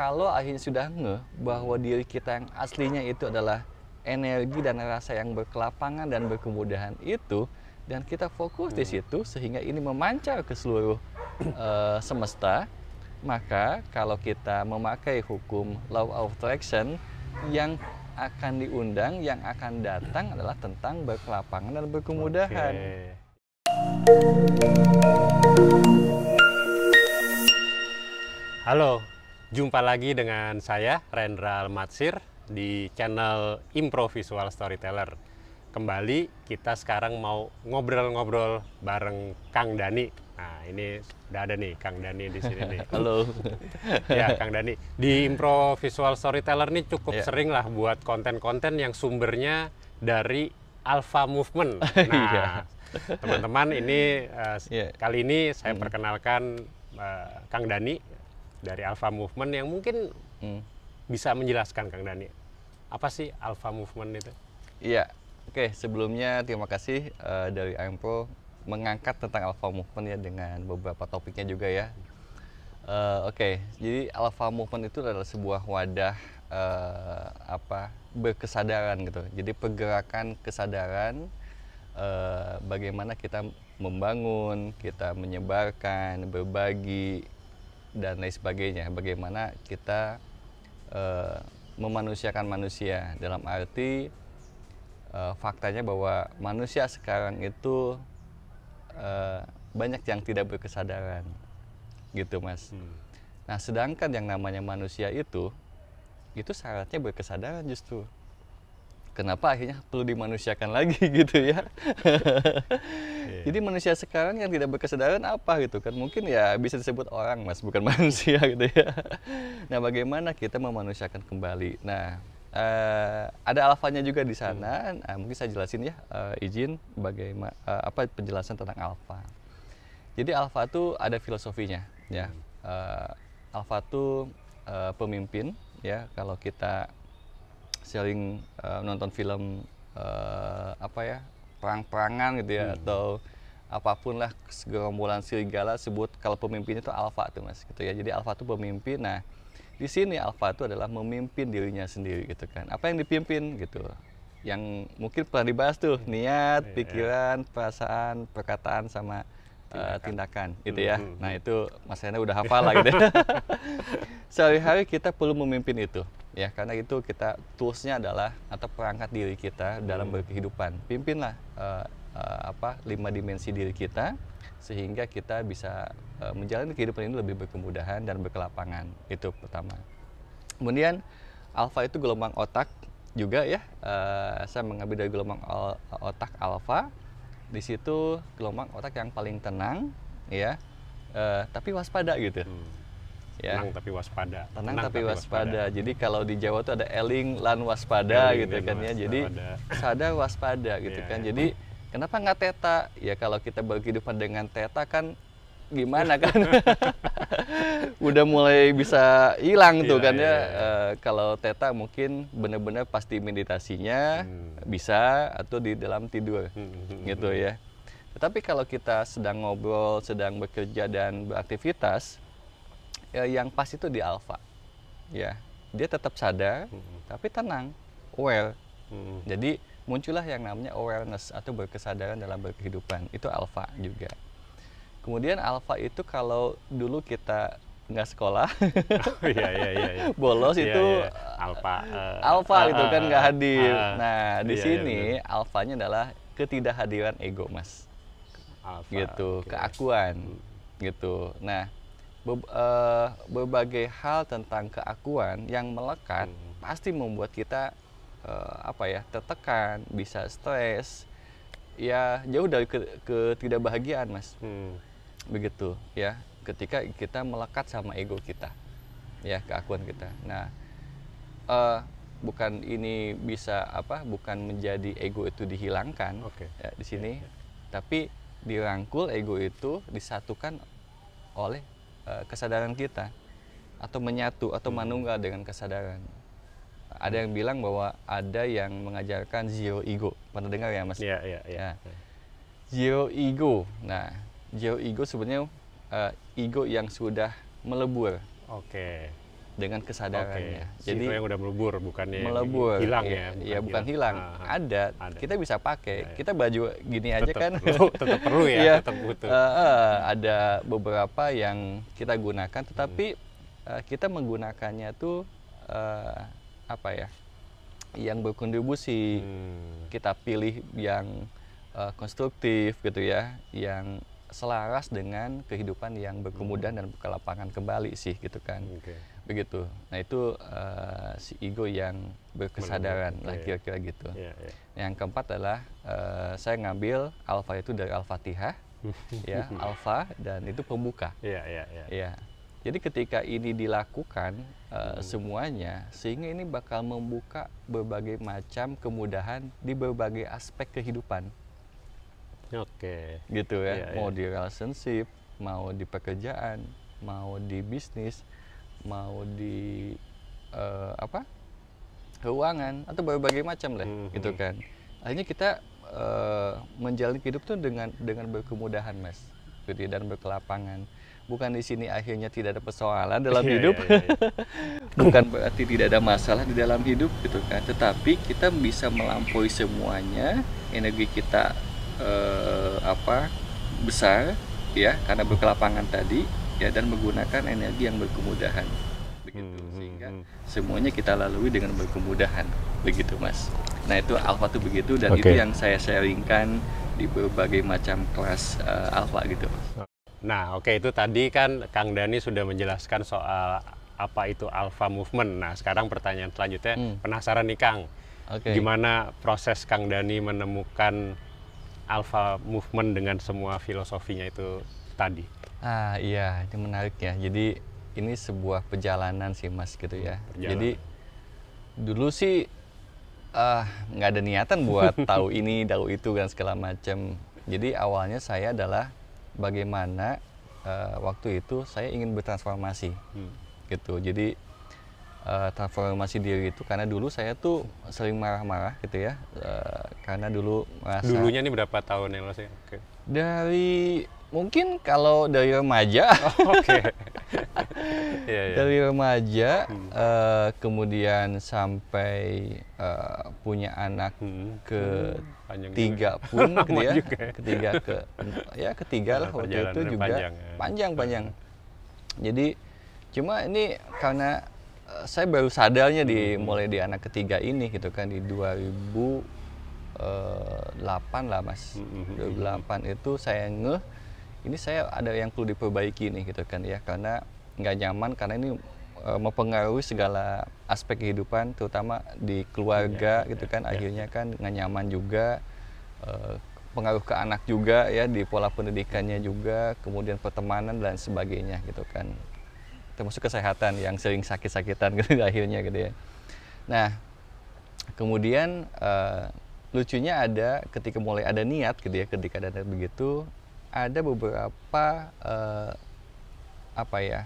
kalau akhirnya sudah ngeh bahwa diri kita yang aslinya itu adalah energi dan rasa yang berkelapangan dan berkemudahan itu dan kita fokus di hmm. situ sehingga ini memancar ke seluruh uh, semesta maka kalau kita memakai hukum law of attraction yang akan diundang yang akan datang adalah tentang berkelapangan dan berkemudahan. Okay. Halo, Jumpa lagi dengan saya Rendra Matsir di channel Impro Visual Storyteller. Kembali kita sekarang mau ngobrol-ngobrol bareng Kang Dani. Nah, ini udah ada nih Kang Dani di sini nih. Halo. ya, Kang Dani. Di Impro Visual Storyteller ini cukup yeah. sering lah buat konten-konten yang sumbernya dari Alpha Movement. Iya. Nah, teman-teman ini uh, eh, yeah. kali ini saya perkenalkan uh, Kang Dani dari Alpha Movement yang mungkin hmm. bisa menjelaskan Kang Dani apa sih Alpha Movement itu? Iya, oke sebelumnya terima kasih uh, dari Ampro mengangkat tentang Alpha Movement ya dengan beberapa topiknya juga ya. Uh, oke, okay. jadi Alpha Movement itu adalah sebuah wadah uh, apa berkesadaran gitu. Jadi pergerakan kesadaran uh, bagaimana kita membangun, kita menyebarkan, berbagi dan lain sebagainya. Bagaimana kita uh, memanusiakan manusia dalam arti uh, faktanya bahwa manusia sekarang itu uh, banyak yang tidak berkesadaran, gitu mas. Hmm. Nah sedangkan yang namanya manusia itu itu syaratnya berkesadaran justru kenapa akhirnya perlu dimanusiakan lagi gitu ya. Iya. Jadi manusia sekarang yang tidak berkesadaran apa gitu kan mungkin ya bisa disebut orang mas bukan manusia gitu ya. Nah bagaimana kita memanusiakan kembali? Nah uh, ada alfanya juga di sana. Hmm. Nah, mungkin saya jelasin ya uh, izin bagaimana uh, eh, apa penjelasan tentang alfa. Jadi alfa itu ada filosofinya ya. Uh, alfa itu uh, pemimpin ya kalau kita sering uh, eh, nonton film uh, apa ya perang-perangan gitu ya hmm. atau apapun lah gerombolan serigala sebut kalau pemimpin itu alfa tuh mas gitu ya jadi alfa tuh pemimpin nah di sini alfa itu adalah memimpin dirinya sendiri gitu kan apa yang dipimpin gitu yang mungkin pernah dibahas tuh niat iya. pikiran perasaan perkataan sama eh, tindakan, uh, tindakan gitu ya hmm, hmm, nah hmm. itu mas Hena udah hafal lah gitu sehari-hari kita perlu memimpin itu ya karena itu kita toolsnya adalah atau perangkat diri kita dalam hmm. berkehidupan pimpinlah uh, uh, apa lima dimensi diri kita sehingga kita bisa uh, menjalani kehidupan ini lebih berkemudahan dan berkelapangan itu pertama kemudian alfa itu gelombang otak juga ya uh, saya mengambil dari gelombang al otak alfa di situ gelombang otak yang paling tenang ya uh, tapi waspada gitu hmm ya. Tenang tapi waspada. Tenang, Tenang tapi, tapi waspada. waspada. Jadi kalau di Jawa itu ada eling lan waspada eling, gitu kan ya. Jadi sadar waspada gitu ya, kan. Ya, Jadi kenapa nggak teta? Ya kalau kita berkehidupan dengan teta kan gimana kan udah mulai bisa hilang tuh ya, kan ya. ya E, kalau teta mungkin benar-benar pasti meditasinya hmm. bisa atau di dalam tidur hmm. hmm, hmm gitu hmm. ya tetapi kalau kita sedang ngobrol sedang bekerja dan beraktivitas Eh, yang pas itu di alfa ya dia tetap sadar hmm. tapi tenang aware hmm. jadi muncullah yang namanya awareness atau berkesadaran dalam berkehidupan itu alfa juga kemudian alfa itu kalau dulu kita nggak sekolah oh, iya, iya, iya, iya. bolos iya, itu iya. alfa uh, eh, alfa uh, eh, itu kan nggak hadir uh, nah iya, di iya, sini iya, alfanya adalah ketidakhadiran ego mas alpha, gitu okay. keakuan hmm. gitu nah be uh, berbagai hal tentang keakuan yang melekat hmm. pasti membuat kita uh, apa ya tertekan bisa stres ya jauh dari ke ketidakbahagiaan mas hmm. begitu ya ketika kita melekat sama ego kita ya keakuan kita nah uh, bukan ini bisa apa bukan menjadi ego itu dihilangkan okay. ya, di ya, sini yeah, yeah. tapi dirangkul ego itu disatukan oleh Eh, kesadaran kita atau menyatu atau hmm. manunggal dengan kesadaran. Ada yang bilang bahwa ada yang mengajarkan zero ego. Pernah dengar ya, Mas? Iya, iya, iya. Nah, zero ego. Nah, zero ego sebenarnya uh, ego yang sudah melebur. Oke. Okay dengan kesadarannya. Okay. Jadi yang udah melebur bukannya melebur, hilang iya, ya. Bukan ya bukan hilang, hilang. Ah, ah. ada. ada. Kita bisa pakai. Ya, ya. Kita baju gini tetap aja kan perlu, tetap perlu ya, ya. tetap butuh. Uh, uh, ada beberapa yang kita gunakan tetapi hmm. uh, kita menggunakannya tuh uh, apa ya? yang berkontribusi. Hmm. Kita pilih yang uh, konstruktif gitu ya, yang selaras dengan kehidupan yang berkemudahan hmm. dan berkelapangan kembali sih gitu kan. Okay begitu nah itu uh, si ego yang berkesadaran lah iya. kira-kira gitu ya, ya. yang keempat adalah uh, saya ngambil alfa itu dari al-fatihah ya alfa dan itu pembuka ya, ya, ya. ya jadi ketika ini dilakukan uh, hmm. semuanya, sehingga ini bakal membuka berbagai macam kemudahan di berbagai aspek kehidupan. Oke. Gitu ya, yeah, iya. mau yeah. di relationship, mau di pekerjaan, mau di bisnis, mau di uh, apa keuangan atau berbagai macam lah mm -hmm. gitu hmm. kan akhirnya kita uh, eh, menjalani hidup tuh dengan dengan berkemudahan mas gitu ya, dan berkelapangan bukan di sini akhirnya tidak ada persoalan dalam yeah, hidup yeah, iya. yeah. bukan berarti tidak ada masalah di dalam hidup gitu kan tetapi kita bisa melampaui semuanya energi kita uh, apa besar ya karena berkelapangan tadi ya dan menggunakan energi yang berkemudahan begitu hmm, hmm, sehingga hmm. semuanya kita lalui dengan berkemudahan begitu mas nah itu alfa tuh begitu dan okay. itu yang saya sharingkan di berbagai macam kelas uh, eh, alfa gitu mas nah oke okay, itu tadi kan kang Dani sudah menjelaskan soal apa itu alpha movement nah sekarang pertanyaan selanjutnya hmm. penasaran nih kang okay. gimana proses kang Dani menemukan alpha movement dengan semua filosofinya itu tadi Ah iya, ini menarik ya. Jadi ini sebuah perjalanan sih Mas gitu ya. Perjalanan. Jadi dulu sih ah, nggak uh, ada niatan buat tahu ini, tahu itu dan segala macam. Jadi awalnya saya adalah bagaimana uh, waktu itu saya ingin bertransformasi. Hmm. Gitu. Jadi uh, transformasi diri itu karena dulu saya tuh sering marah-marah gitu ya. Uh, karena dulu merasa Dulunya ini berapa tahun yang lalu sih? Okay. Dari mungkin kalau dari remaja oh, okay. yeah, yeah. dari remaja hmm. uh, kemudian sampai uh, punya anak hmm. ke hmm. tiga pun gitu ya. ya ketiga ke ya ketiga lah ah, waktu itu juga panjang ya. panjang, panjang. Hmm. jadi cuma ini karena eh, saya baru sadarnya di hmm. mulai di anak ketiga ini gitu kan di 2008 lah mas 2008 hmm, itu saya ngeh ini saya ada yang perlu diperbaiki nih gitu kan ya karena nggak nyaman karena ini e, mempengaruhi segala aspek kehidupan terutama di keluarga ya, gitu ya, kan ya. akhirnya kan nggak nyaman juga e, pengaruh ke anak juga ya di pola pendidikannya juga kemudian pertemanan dan sebagainya gitu kan termasuk kesehatan yang sering sakit-sakitan gitu akhirnya gitu ya nah kemudian e, lucunya ada ketika mulai ada niat gitu ya ketika ada begitu ada beberapa uh, apa ya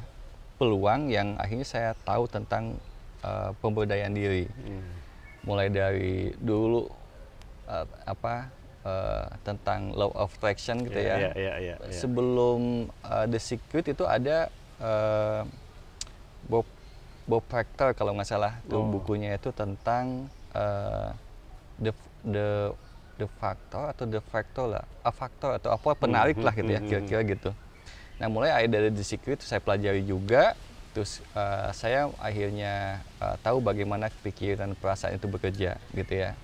peluang yang akhirnya saya tahu tentang uh, pemberdayaan diri hmm. mulai dari dulu uh, apa uh, tentang law of attraction gitu yeah, ya yeah, yeah, yeah, yeah. sebelum uh, the secret itu ada uh, Bob Bob Proctor kalau nggak salah tuh oh. bukunya itu tentang uh, the the de facto atau de facto lah, a factor atau apa hmm, penarik hmm, lah gitu ya hmm, kira-kira gitu. Nah mulai dari The Secret saya pelajari juga, terus uh, saya akhirnya uh, tahu bagaimana pikiran perasaan itu bekerja gitu ya.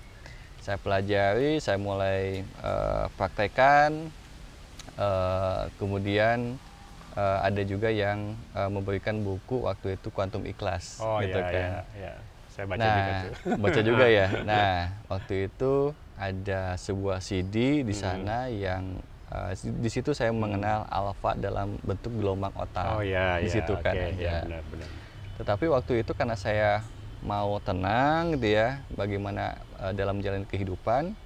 Saya pelajari, saya mulai uh, eh, praktekan, uh, kemudian uh, ada juga yang uh, memberikan buku waktu itu Quantum Ikhlas oh, gitu iya, kan. Iya, ya. Saya baca nah, juga tuh. baca juga ya. Nah, waktu itu ada sebuah CD di hmm. sana hmm. yang uh, di situ saya mengenal alfa dalam bentuk gelombang otak. Oh ya, di di iya, situ okay, kan Ya. Ya, benar, benar. Tetapi waktu itu karena saya mau tenang gitu ya, bagaimana uh, dalam jalan kehidupan,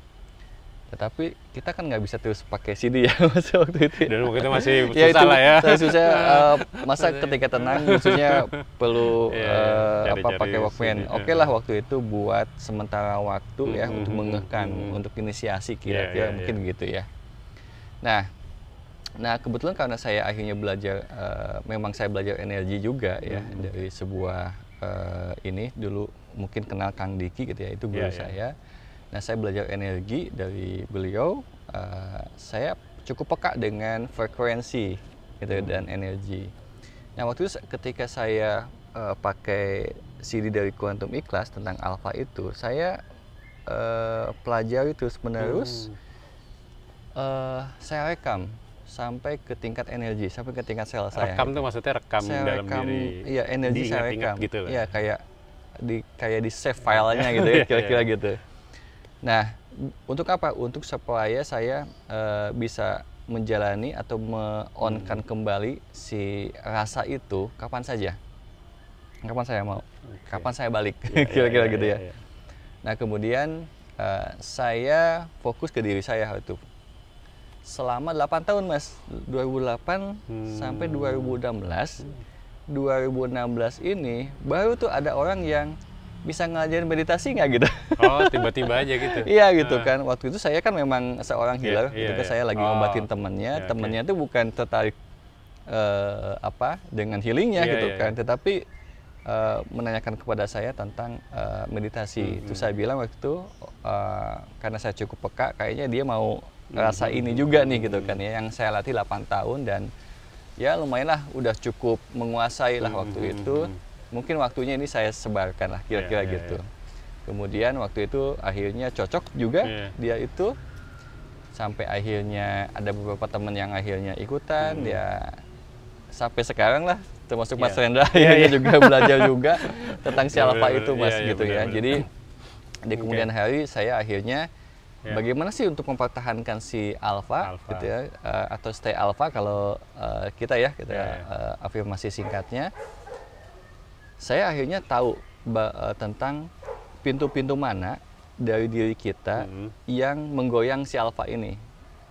tetapi kita kan nggak bisa terus pakai CD ya masa waktu itu ya. waktu itu masih susah ya, itu, lah ya susah uh, masa ketika tenang maksudnya perlu yeah, iya, iya. uh, apa pakai Walkman oke okay iya. lah waktu itu buat sementara waktu mm -hmm, ya mm-hmm. untuk mengekang mm -hmm. untuk inisiasi kira-kira yeah, yeah, mungkin yeah. gitu ya nah nah kebetulan karena saya akhirnya belajar uh, memang saya belajar energi juga ya mm -hmm. dari sebuah uh, ini dulu mungkin kenal Kang Diki gitu ya itu guru yeah, saya Nah, saya belajar energi dari beliau. Uh, saya cukup peka dengan frekuensi gitu hmm. dan energi. Nah, waktu itu ketika saya uh, pakai CD dari Quantum Ikhlas tentang alfa itu, saya uh, pelajari terus-menerus. Hmm. Uh, saya rekam sampai ke tingkat energi, sampai ke tingkat sel saya. Rekam itu maksudnya rekam saya dalam rekam, diri. Iya, energi saya rekam. Gitu Iya, kayak di kayak di save filenya gitu ya, iya, iya. kira-kira gitu. Nah, untuk apa? Untuk supaya saya uh, bisa menjalani atau meonkan hmm. kembali si rasa itu kapan saja. Kapan saya mau. Okay. Kapan saya balik. Iya, iya, Kira-kira ya, ya, gitu ya. ya. Nah, kemudian uh, saya fokus ke diri saya itu. Selama 8 tahun, Mas. 2008 hmm. sampai 2016. 2016 hmm. ini baru tuh ada orang yang bisa ngajarin meditasi nggak gitu? Oh, tiba-tiba aja gitu. Iya gitu uh. kan. Waktu itu saya kan memang seorang iya, healer, yeah, yeah, ketika yeah. saya lagi oh. ngobatin temennya, yeah, temennya okay. itu bukan tertarik uh, apa dengan healingnya yeah, gitu yeah, iya. kan, yeah. tetapi uh, menanyakan kepada saya tentang uh, meditasi. Mm -hmm. Itu hmm, saya hmm. bilang waktu itu uh, karena saya cukup peka, kayaknya dia mau hmm, rasa ini juga nih gitu kan ya, yang saya latih 8 tahun dan ya lumayanlah udah cukup menguasai lah waktu itu mungkin waktunya ini saya sebarkan lah kira-kira yeah, iya, gitu. Yeah. Kemudian waktu itu akhirnya cocok juga yeah. dia itu sampai akhirnya ada beberapa teman yang akhirnya ikutan hmm. ya sampai sekarang lah termasuk Mas iya. Rendra yeah, yeah. juga belajar juga tentang siapa iya, itu Mas yeah, gitu ya. Bener. Jadi di kemudian hari saya akhirnya yeah. bagaimana sih untuk mempertahankan si alfa gitu ya uh, atau stay alfa kalau uh, kita ya kita yeah, yeah. Uh, afirmasi singkatnya saya akhirnya tahu eh, tentang pintu-pintu mana dari diri kita hmm. yang menggoyang si alfa ini.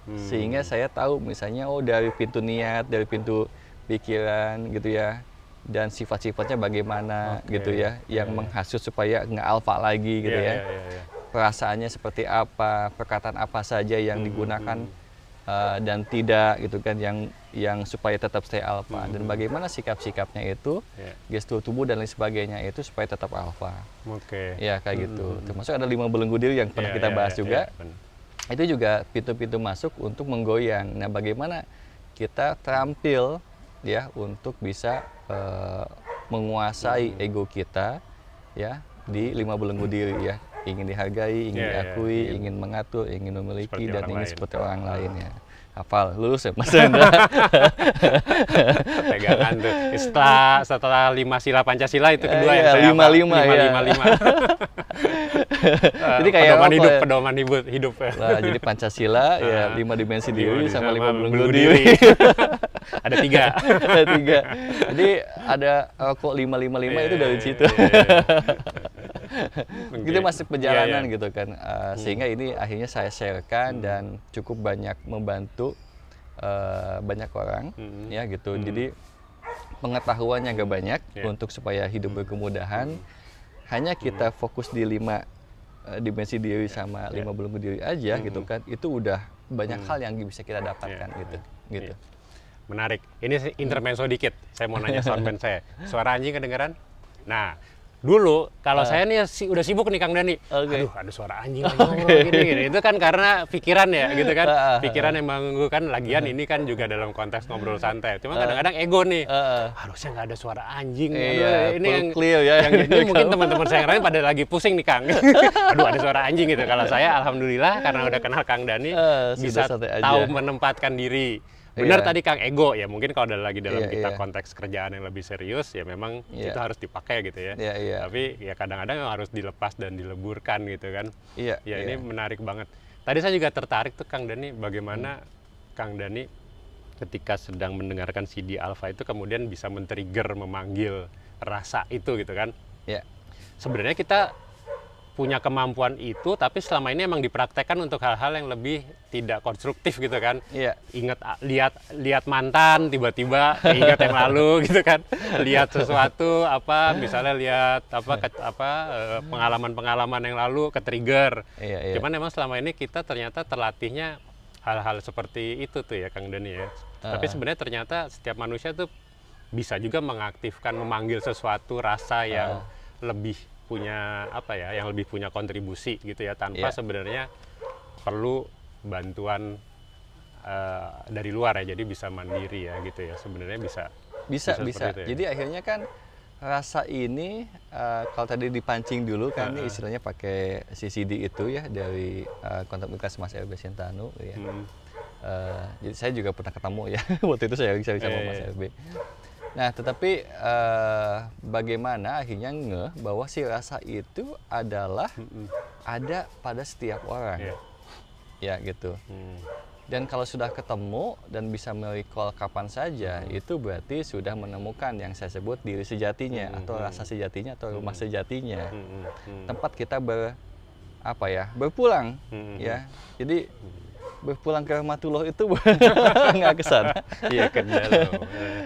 Hmm. Sehingga saya tahu misalnya oh dari pintu niat, dari pintu pikiran gitu ya. Dan sifat-sifatnya bagaimana okay. gitu ya yang yeah. Iya. menghasut supaya nggak alfa lagi gitu yeah, ya. Yeah, yeah, yeah. Perasaannya seperti apa, perkataan apa saja yang hmm. hmm digunakan hmm uh, dan tidak gitu kan yang yang supaya tetap stay alpha -hmm. dan bagaimana sikap-sikapnya itu yeah. gestur tubuh dan lain sebagainya itu supaya tetap alpha. Oke. Okay. Ya kayak gitu. -hmm. gitu. Termasuk ada lima belenggu diri yang pernah yeah, kita yeah, bahas yeah, juga. Yeah, ya, itu juga pintu-pintu masuk untuk menggoyang. Nah, bagaimana kita terampil ya untuk bisa uh, menguasai hmm. ego kita ya di lima belenggu diri ya ingin dihargai, ingin yeah, iya, diakui, yeah, ingin mengatur, ingin memiliki seperti dan ingin lain. seperti orang ah. lain ya. Hafal, lulus ya Mas Hendra. Pegangan tuh. Setelah setelah lima sila Pancasila itu kedua yeah, yang saya lima, lima, lima, ya. lima, lima. jadi eh, kayak pedoman apa, hidup, ya? pedoman hidup, hidup. Nah, jadi Pancasila ya ah, lima dimensi diri sama lima belenggu diri. ada tiga. ada tiga. Jadi ada eh, kok lima lima lima itu iya, dari iya, situ okay. gitu masih perjalanan yeah, yeah. gitu kan uh, hmm. sehingga ini akhirnya saya sharekan hmm. dan cukup banyak membantu uh, banyak orang hmm. ya gitu hmm. jadi pengetahuannya agak banyak yeah. untuk supaya hidup hmm. berkemudahan hmm. hanya hmm. kita hmm. fokus di lima eh, dimensi diri iya. sama yeah. lima belum diri aja hmm. gitu kan itu udah banyak hmm. hal yang bisa kita iya. dapatkan yeah. gitu gitu iya. menarik. Ini intermezzo dikit. Saya mau nanya soal saya. Suara anjing kedengeran? Nah, dulu kalau uh. saya nih si, udah sibuk nih Kang Dani. Okay. Aduh, ada suara anjing gitu okay. gini, gini. Itu kan karena pikiran ya gitu kan. Uh. Pikiran yang mengganggu kan lagian ini kan juga dalam konteks ngobrol santai. Cuma kadang-kadang ego nih. Uh. Harusnya nggak ada suara anjing. Iya, Aduh, iya, ini yang clear ya. Yang ini mungkin teman-teman saya yang lain pada lagi pusing nih Kang. Aduh, ada suara anjing gitu. Kalau saya alhamdulillah karena udah kenal Kang Dani uh, bisa tahu aja. menempatkan diri Benar yeah. tadi Kang Ego ya mungkin kalau ada lagi dalam yeah, kita yeah. konteks kerjaan yang lebih serius ya memang yeah. itu harus dipakai gitu ya. Yeah, yeah. Tapi ya kadang-kadang harus dilepas dan dileburkan gitu kan. Iya. Yeah, ya yeah. ini iya. menarik banget. Tadi saya juga tertarik tuh Kang Dani bagaimana hmm. Kang Dani ketika sedang mendengarkan CD Alpha itu kemudian bisa men-trigger memanggil rasa itu gitu kan. Iya. Yeah. Sebenarnya kita punya kemampuan itu tapi selama ini emang dipraktekkan untuk hal-hal yang lebih tidak konstruktif gitu kan iya. ingat ah, lihat lihat mantan tiba-tiba ingat yang lalu gitu kan lihat sesuatu apa misalnya lihat apa ke, apa eh, pengalaman-pengalaman yang lalu ke trigger iya, iya. cuman emang selama ini kita ternyata terlatihnya hal-hal seperti itu tuh ya Kang Deni ya uh tapi ah. sebenarnya ternyata setiap manusia tuh bisa juga mengaktifkan memanggil sesuatu rasa yang uh lebih punya apa ya yang lebih punya kontribusi gitu ya tanpa yeah. sebenarnya perlu bantuan uh, dari luar ya jadi bisa mandiri ya gitu ya sebenarnya bisa bisa bisa, bisa. ya. jadi akhirnya kan rasa ini uh, kalau tadi dipancing dulu kan uh -huh. istilahnya pakai CCD itu ya dari uh, kontak bekas Mas Erbe Sintanu ya. Hmm. Uh, jadi saya juga pernah ketemu ya waktu itu saya bisa bisa eh, sama iya, Mas iya. Erbe. Nah, tetapi uh, bagaimana akhirnya nge bahwa si rasa itu adalah ada pada setiap orang. Yeah. Ya gitu. Mm. Dan kalau sudah ketemu dan bisa merecall kapan saja, mm. itu berarti sudah menemukan yang saya sebut diri sejatinya mm. atau hmm. rasa sejatinya atau hmm. rumah sejatinya. Hmm, Tempat kita ber apa ya? berpulang, ya. Jadi berpulang ke Rahmatullah itu nggak kesana. Iya, iya Iya, kendala.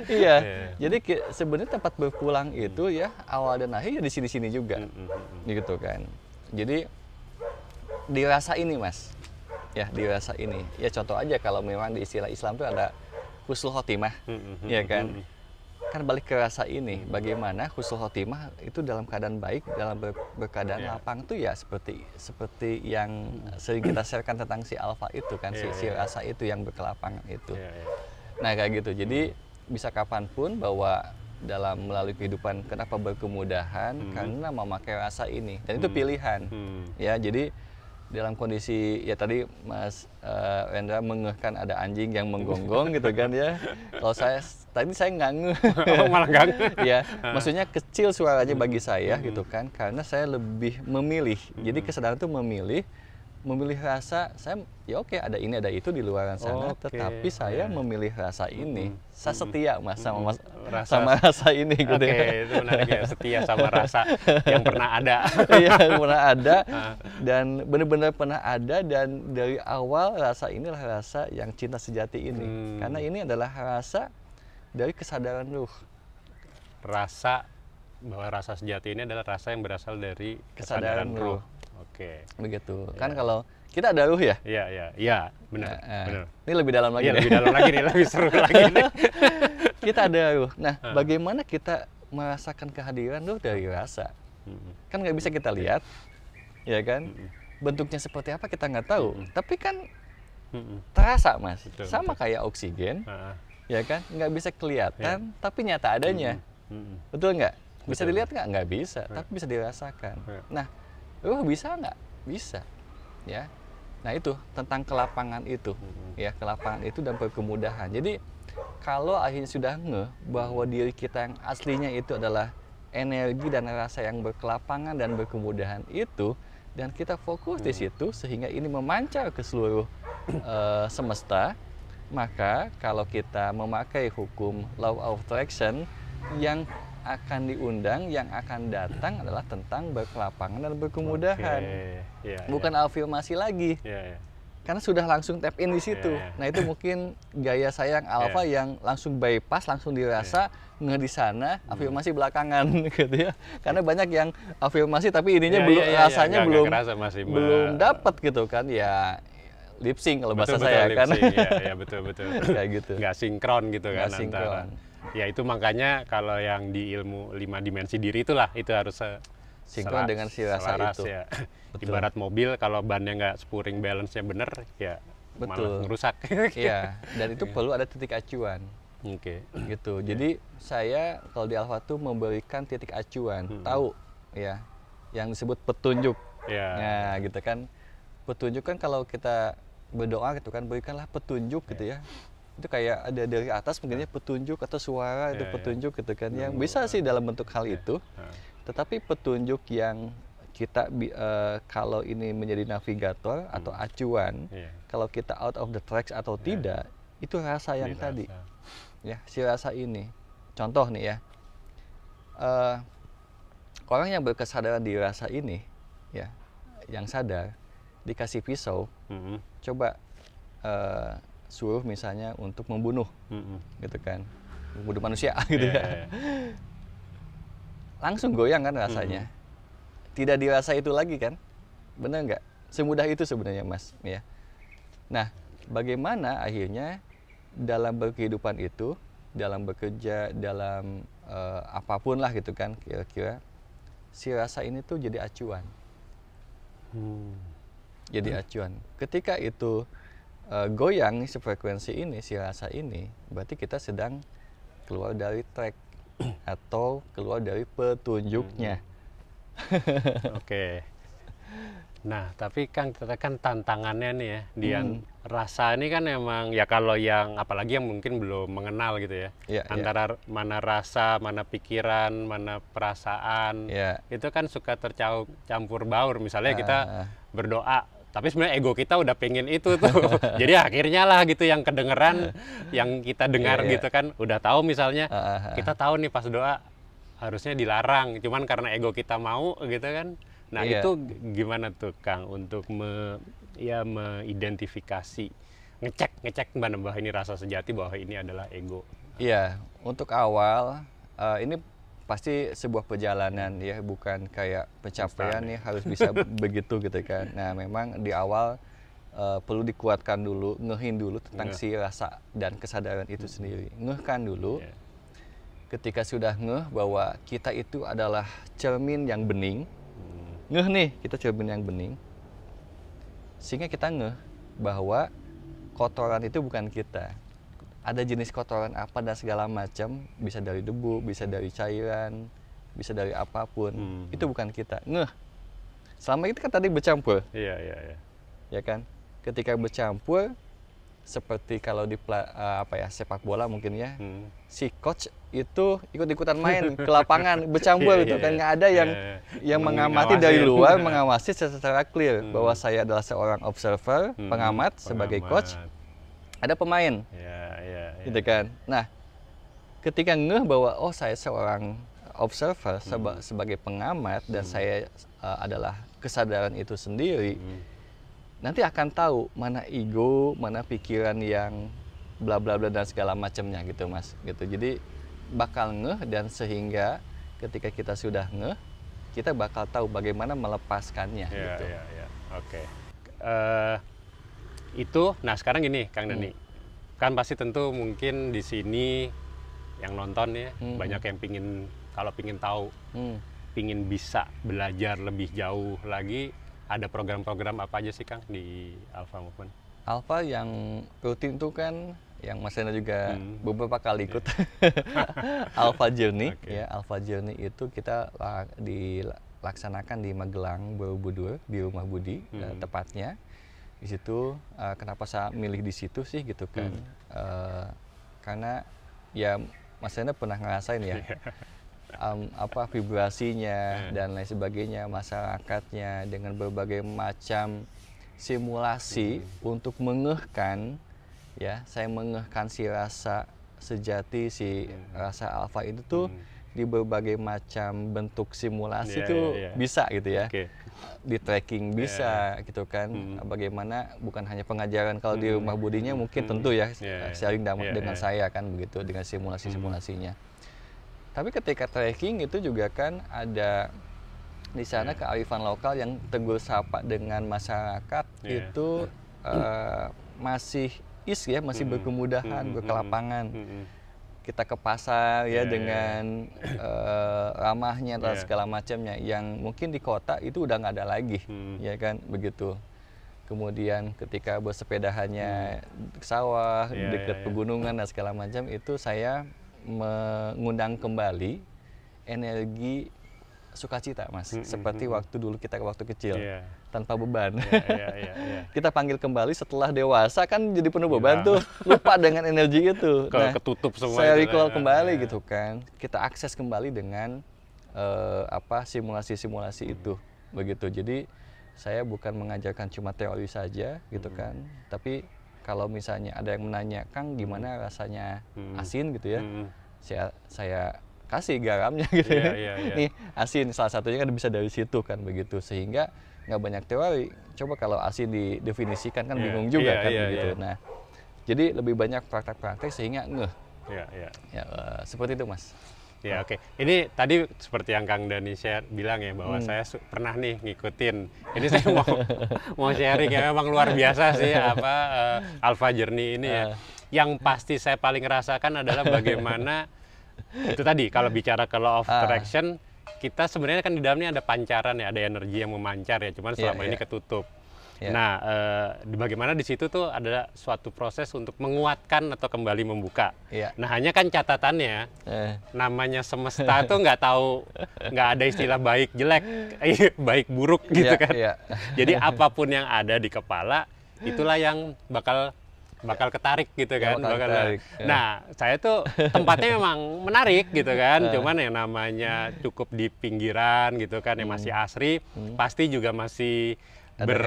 Iya. Jadi sebenarnya tempat berpulang itu ya awal dan akhir ya di sini-sini juga. gitu kan. Jadi dirasa ini, Mas. Ya, dirasa ini. Ya contoh aja kalau memang di istilah Islam itu ada husnul khotimah. ya kan? kan balik ke rasa ini bagaimana khusus khotimah itu dalam keadaan baik dalam ber, berkeadaan yeah. lapang tuh ya seperti seperti yang sering kita sharekan tentang si alfa itu kan yeah, si, yeah. si iya. rasa itu yang berkelapangan itu yeah, yeah. nah kayak gitu jadi mm. bisa kapanpun bahwa dalam melalui kehidupan kenapa berkemudahan hmm. karena memakai rasa ini dan itu hmm. pilihan hmm. ya jadi dalam kondisi ya tadi Mas uh, Rendra mengehkan ada anjing yang menggonggong gitu kan ya kalau saya tadi saya nggak nge. oh, malah nggak ya, maksudnya kecil suaranya hmm. bagi saya hmm. gitu kan, karena saya lebih memilih. Jadi hmm. kesadaran itu memilih, memilih rasa saya ya oke okay, ada ini ada itu di luar sana, okay. tetapi saya yeah. memilih rasa ini. Saya setia mas sama mas, rasa, sama rasa ini gitu. ya itu ya, setia sama rasa yang pernah ada. Iya pernah ada dan benar-benar pernah ada dan dari awal rasa inilah rasa yang cinta sejati ini, hmm. karena ini adalah rasa dari kesadaran lu rasa bahwa rasa sejati ini adalah rasa yang berasal dari kesadaran, kesadaran ruh. ruh. Oke. Begitu. Ya. Kan kalau kita ada ruh ya? Iya, iya, iya, benar, eh. eh. benar. Ini lebih dalam lagi. Iya, lebih dalam lagi nih, lebih seru lagi nih. kita ada ruh. Nah, hmm. bagaimana kita merasakan kehadiran ruh dari rasa? Hmm. Kan nggak bisa kita iya. lihat, ya kan? Hmm. Bentuknya seperti apa kita nggak tahu. Tapi kan terasa, Mas. Betul, Sama betul. kayak oksigen. Hmm ya kan nggak bisa kelihatan yeah. tapi nyata adanya mm -hmm. betul nggak bisa betul. dilihat nggak nggak bisa yeah. tapi bisa dirasakan yeah. nah lu oh, bisa nggak bisa ya nah itu tentang kelapangan itu mm -hmm. ya kelapangan itu dan kemudahan jadi kalau akhirnya sudah nge bahwa diri kita yang aslinya itu adalah energi dan rasa yang berkelapangan dan berkemudahan itu dan kita fokus di mm. situ sehingga ini memancar ke seluruh uh, semesta maka kalau kita memakai hukum law of attraction yang akan diundang yang akan datang adalah tentang berkelapangan dan berkemudahan okay. Iya, iya. yeah, bukan yeah. afirmasi lagi yeah, yeah. karena sudah langsung tap in di iya, situ yeah, yeah. nah itu mungkin gaya saya yang alpha yeah. yang langsung bypass langsung dirasa yeah. nge di sana hmm. afirmasi belakangan gitu ya karena banyak yang afirmasi tapi ininya yeah, belum yeah, yeah, rasanya yeah. Gak, belum masih belum dapat gitu kan ya lip sync kalau bahasa betul, saya betul, kan. ya, ya betul betul. Kayak gitu. Gak sinkron gitu kan Nggak kan sinkron. antara. Ya itu makanya kalau yang di ilmu lima dimensi diri itulah itu harus sinkron dengan si rasa selaras, itu. Ya. Ibarat mobil kalau bannya nggak spuring balance-nya bener ya betul. malah ngerusak. Iya, dan itu perlu ada titik acuan. Oke. Okay. Gitu. Iya. Jadi saya kalau di Alfa tuh memberikan titik acuan, hmm. tahu ya, yang disebut petunjuk. Yeah. Nah, gitu kan. Petunjuk kan kalau kita berdoa gitu kan berikanlah petunjuk yeah. gitu iya. ya itu kayak ada dari atas mungkinnya iya. petunjuk atau suara yeah, itu iya, petunjuk gitu kan yang bisa sih dalam bentuk hal yeah. itu tetapi petunjuk yang kita uh, kalau ini menjadi navigator hmm. atau acuan yeah. kalau kita out of the tracks atau yeah. tidak itu rasa yang tadi ya si rasa ini contoh nih ya uh, orang yang berkesadaran di rasa ini ya yang sadar dikasih pisau, hmm. coba uh, suruh misalnya untuk membunuh, hmm. gitu kan, membunuh manusia, gitu yeah, ya. Yeah. Iya. Langsung goyang kan rasanya. Hmm. Tidak dirasa itu lagi kan, benar nggak? Semudah itu sebenarnya mas, ya. Nah, bagaimana akhirnya dalam kehidupan itu, dalam bekerja, dalam uh, apapun lah gitu kan, kira-kira si rasa ini tuh jadi acuan. Hmm jadi hmm. acuan. Ketika itu uh, goyang sefrekuensi ini, si rasa ini, berarti kita sedang keluar dari track atau keluar dari petunjuknya. Hmm. Oke. Okay. Nah, tapi Kang kita kan tantangannya nih ya, hmm. di yang rasa ini kan emang ya kalau yang apalagi yang mungkin belum mengenal gitu ya, ya antara ya. mana rasa, mana pikiran, mana perasaan, ya. itu kan suka tercampur baur. Misalnya uh. kita ah. berdoa tapi sebenarnya ego kita udah pengen itu tuh jadi akhirnya lah gitu yang kedengeran yang kita dengar yeah, yeah. gitu kan udah tahu misalnya uh, uh, kita tahu nih pas doa harusnya dilarang cuman karena ego kita mau gitu kan nah yeah. itu gimana tuh Kang untuk me, ya mengidentifikasi ngecek ngecek mbak bahwa ini rasa sejati bahwa ini adalah ego iya yeah, untuk awal uh, ini pasti sebuah perjalanan ya bukan kayak pencapaian nih ya, harus bisa begitu gitu kan nah memang di awal uh, perlu dikuatkan dulu ngehin dulu tentang yeah. si rasa dan kesadaran itu sendiri ngehkan dulu yeah. ketika sudah ngeh bahwa kita itu adalah cermin yang bening mm. ngeh nih kita cermin yang bening sehingga kita ngeh bahwa kotoran itu bukan kita ada jenis kotoran apa dan segala macam bisa dari debu bisa dari cairan bisa dari apapun hmm. itu bukan kita ngeh selama itu kan tadi bercampur iya iya iya ya kan ketika bercampur seperti kalau di uh, apa ya sepak bola mungkin ya hmm. si coach itu ikut ikutan main ke lapangan bercampur yeah, itu yeah, kan iya. nggak yeah. ada yang yeah, iya, iya. yang mengamati dari luar mengawasi secara clear hmm. bahwa saya adalah seorang observer hmm. pengamat sebagai coach ada pemain yeah gitu kan nah ketika ngeh bahwa oh saya seorang observer seba hmm. sebagai pengamat dan hmm. saya uh, adalah kesadaran itu sendiri hmm. nanti akan tahu mana ego mana pikiran yang bla bla bla dan segala macamnya gitu mas gitu jadi bakal ngeh dan sehingga ketika kita sudah ngeh kita bakal tahu bagaimana melepaskannya yeah, gitu yeah, yeah. oke okay. uh, eh, itu nah sekarang gini kang Deni. hmm kan pasti tentu mungkin di sini yang nonton ya hmm. banyak yang pingin kalau pingin tahu hmm. pingin bisa belajar lebih jauh lagi ada program-program apa aja sih kang di Alpha Movement? Alpha yang rutin tuh kan yang Mas Ena juga hmm. beberapa kali ikut yeah. Alpha Journey okay. ya Alpha Journey itu kita dilaksanakan di Magelang Borobudur di rumah Budi eh, hmm. tepatnya di situ uh, kenapa saya milih di situ sih gitu kan hmm. uh, karena ya Mas pernah ngerasain ya um, apa vibrasinya yeah. dan lain sebagainya masyarakatnya dengan berbagai macam simulasi hmm. untuk mengehkan ya saya mengehkan si rasa sejati si hmm. rasa alfa itu tuh hmm. di berbagai macam bentuk simulasi yeah, tuh yeah, yeah. bisa gitu ya okay di tracking bisa yeah. gitu kan hmm. Nah, bagaimana bukan hanya pengajaran kalau hmm. di rumah hmm. budinya mungkin hmm. tentu ya yeah. sharing yeah. dengan yeah. saya kan begitu dengan simulasi simulasinya hmm. tapi ketika tracking itu juga kan ada di sana yeah. kearifan lokal yang tegur sapa dengan masyarakat yeah. itu yeah. Uh, masih is ya masih hmm. berkemudahan hmm. hmm, hmm. berkelapangan hmm kita ke pasar ya yeah, dengan yeah. Uh, ramahnya dan yeah. segala macamnya yang mungkin di kota itu udah nggak ada lagi hmm. ya kan begitu kemudian ketika bersepedahannya hmm. sawah yeah, dekat yeah, yeah. pegunungan dan segala macam itu saya mengundang kembali energi suka cita mas mm -hmm. seperti waktu dulu kita waktu kecil yeah. tanpa beban yeah, yeah, yeah, yeah. kita panggil kembali setelah dewasa kan jadi penuh iya. beban yeah. tuh lupa dengan energi itu kalau nah, ketutup semua saya recall kan. kembali yeah. gitu kan kita akses kembali dengan uh, apa simulasi-simulasi hmm. itu begitu jadi saya bukan mengajarkan cuma teori saja gitu hmm. kan tapi kalau misalnya ada yang menanyakan gimana rasanya hmm. asin gitu ya hmm. saya saya kasih garamnya gitu yeah, ya. Yeah, yeah. Nih asin salah satunya kan bisa dari situ kan begitu sehingga nggak banyak teori. Coba kalau asin didefinisikan kan yeah, bingung juga yeah, kan yeah, begitu. Yeah. Nah jadi lebih banyak praktek-praktek sehingga ngeh. Yeah, yeah. Ya uh, seperti itu mas. Ya oke. Okay. Ini tadi seperti yang Kang Dani share bilang ya bahwa hmm. saya pernah nih ngikutin. Ini saya mau mau sharing ya memang luar biasa sih apa uh, Alpha Journey ini ya. Eh. Yang pasti saya paling rasakan adalah bagaimana itu tadi kalau bicara ke law of ah. attraction kita sebenarnya kan di dalamnya ada pancaran ya, ada energi yang memancar ya, cuman iya, selama yeah, yeah. ini iya. ketutup. Yeah. Nah, ee, eh, bagaimana di situ tuh ada suatu proses untuk menguatkan atau kembali membuka. Yeah. Nah, hanya kan catatannya, eh. namanya semesta tuh nggak tahu, nggak ada istilah baik jelek, iya, baik buruk gitu yeah, kan. Yeah. Jadi apapun yang ada di kepala, itulah yang bakal bakal ketarik gitu kan. Bakal bakal ketarik, ya. nah, ya. saya tuh tempatnya memang menarik gitu kan. Cuman yang namanya cukup di pinggiran gitu kan, yang masih hmm. asri, hmm. pasti juga masih ada ber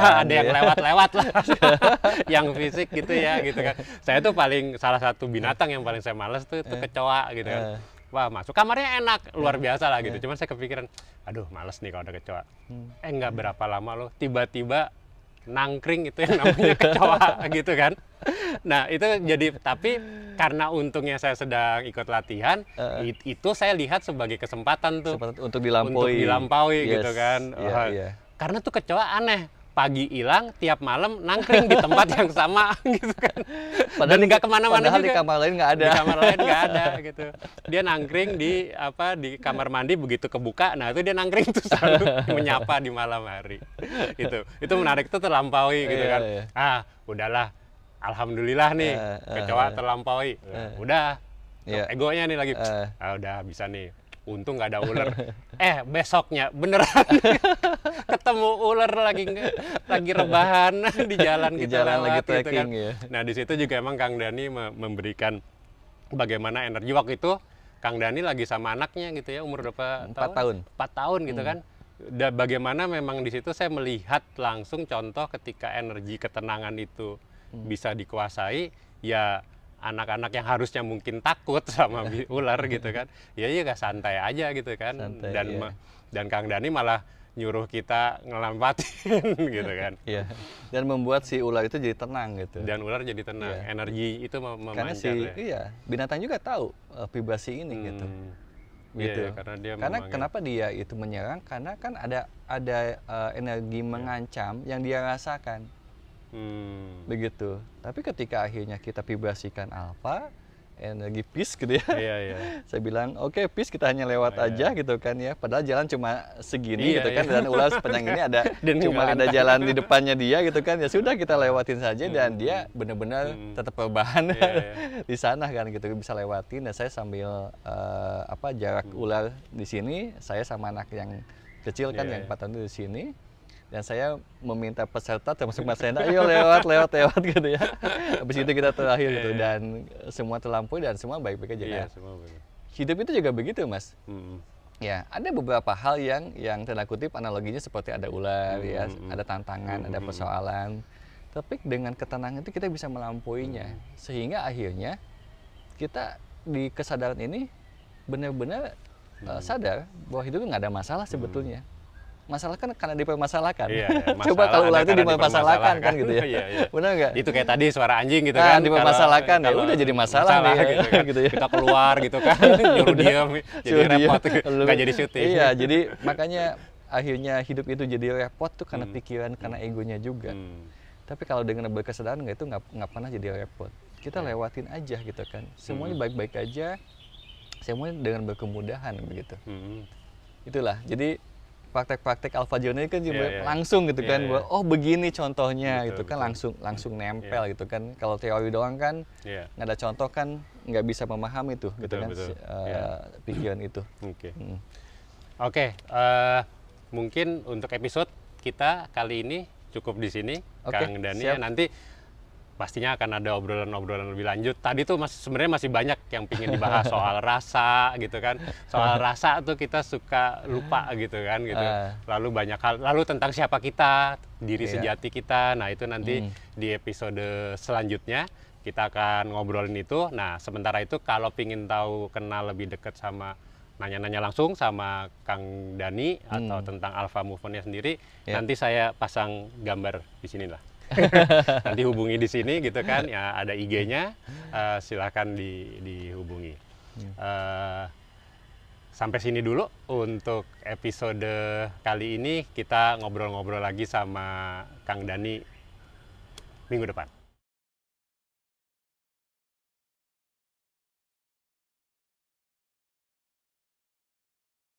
ada yang lewat-lewat gitu ya. lah yang fisik gitu ya gitu kan saya tuh paling salah satu binatang yang paling saya males tuh, tuh eh. kecoa gitu kan eh. wah masuk kamarnya enak luar eh. biasa lah gitu cuman saya kepikiran aduh males nih kalau ada kecoa hmm. eh nggak hmm. berapa lama loh tiba-tiba nangkring itu yang namanya kecoa gitu kan. Nah itu jadi tapi karena untungnya saya sedang ikut latihan uh, it, itu saya lihat sebagai kesempatan tuh kesempatan untuk dilampaui untuk dilampaui gitu yes, gitu kan. Yeah, uh, yeah. Karena tuh kecoa aneh pagi hilang, tiap malam nangkring di tempat yang sama gitu kan. Padahal nggak kemana-mana juga. di kamar lain nggak ada. Di kamar lain nggak ada gitu. Dia nangkring di apa di kamar mandi begitu kebuka, nah itu dia nangkring tuh selalu menyapa di malam hari. gitu itu menarik itu terlampaui gitu iya, kan. Iya. Ah udahlah, alhamdulillah nih eh, eh, kecoa eh. terlampaui. udah, iya. egonya nih lagi. Ah udah bisa nih untung nggak ada ular eh besoknya beneran ketemu ular lagi lagi rebahan di jalan di kita jalan lewat, lagi gitu kan ya. nah di situ juga emang Kang Dani memberikan bagaimana energi waktu itu Kang Dani lagi sama anaknya gitu ya umur berapa empat tahun? empat tahun gitu hmm. kan da, bagaimana memang di situ saya melihat langsung contoh ketika energi ketenangan itu hmm. bisa dikuasai ya anak-anak yang harusnya mungkin takut sama iya. ular gitu kan ya ya gak santai aja gitu kan santai, dan iya. dan Kang Dani malah nyuruh kita ngelampatin gitu kan iya dan membuat si ular itu jadi tenang gitu dan ular jadi tenang iya. energi itu mem karena si ya. iya binatang juga tahu uh, eh, vibrasi ini hmm. gitu iya, gitu iya, karena dia karena ya. kenapa dia itu menyerang karena kan ada ada uh, energi iya. mengancam yang dia rasakan hmm. begitu tapi ketika akhirnya kita vibrasikan alfa energi peace gitu ya. Iya, iya. Saya bilang, oke okay, peace kita hanya lewat iya. aja iya. gitu kan ya. Padahal jalan cuma segini iya, gitu kan. Iya. Dan ular sepanjang ini ada dan cuma ada kan. jalan di depannya dia gitu kan. Ya sudah kita lewatin saja hmm. dan dia benar-benar hmm. tetap perubahan iya, iya. di sana kan gitu bisa lewatin. Dan saya sambil uh, apa jarak hmm. ular di sini, saya sama anak yang kecil kan yeah. yang iya. empat tahun di sini dan saya meminta peserta termasuk Mas Renda ayo lewat lewat lewat gitu ya habis itu kita terakhir gitu iya, iya. dan eh, semua terlampaui dan semua baik-baik aja iya, semua baik. hidup itu juga begitu Mas hmm. ya ada beberapa hal yang yang tanda kutip analoginya seperti ada ular hmm, ya ada tantangan hmm, ada persoalan tapi dengan ketenangan itu kita bisa melampuinya hmm. sehingga akhirnya kita di kesadaran ini benar-benar hmm. uh, sadar bahwa hidup itu nggak ada masalah sebetulnya hmm masalah kan karena dipermasalahkan. Iya, masalah, Coba kalau ular itu dipermasalahkan kan gitu ya. iya, iya. Benar nggak? Itu kayak tadi suara anjing gitu nah, kan. dipermasalahkan kalau, ya udah jadi masalah, masalah nih. Ya, gitu kan. gitu ya. Kita keluar gitu kan, nyuruh diam, jadi repot, nggak jadi syuting. Iya, jadi makanya akhirnya hidup itu jadi repot tuh karena hmm. pikiran, karena hmm. egonya juga. Hmm. Tapi kalau dengan berkesadaran nggak itu nggak pernah jadi repot. Kita yeah. lewatin aja gitu kan. Semuanya hmm. baik-baik hmm. aja, semuanya dengan berkemudahan begitu. Hmm. Itulah, jadi praktek-praktek Alpha Jone kan yeah, yeah. langsung gitu iya, kan yeah. oh begini contohnya betul, gitu kan, betul. kan langsung langsung iya. nempel yeah. gitu kan kalau teori doang kan yeah. nggak ada contoh kan nggak bisa memahami itu gitu kan betul. Uh, eh, yeah. pikiran itu oke okay. hmm. okay, uh, eh, mungkin untuk episode kita kali ini cukup di sini okay, Kang Dania nanti pastinya akan ada obrolan-obrolan lebih lanjut. Tadi tuh mas, sebenarnya masih banyak yang pingin dibahas soal rasa gitu kan. Soal rasa tuh kita suka lupa gitu kan gitu. Uh. Lalu banyak hal lalu tentang siapa kita, diri yeah. sejati kita. Nah, itu nanti hmm. di episode selanjutnya kita akan ngobrolin itu. Nah, sementara itu kalau pingin tahu kenal lebih dekat sama nanya-nanya langsung sama Kang Dani hmm. atau tentang Alpha Movement-nya sendiri, yeah. nanti saya pasang gambar di sinilah nanti hubungi di sini gitu kan ya ada IG-nya uh, eh, silahkan di, dihubungi uh, sampai sini dulu untuk episode kali ini kita ngobrol-ngobrol lagi sama Kang Dani minggu depan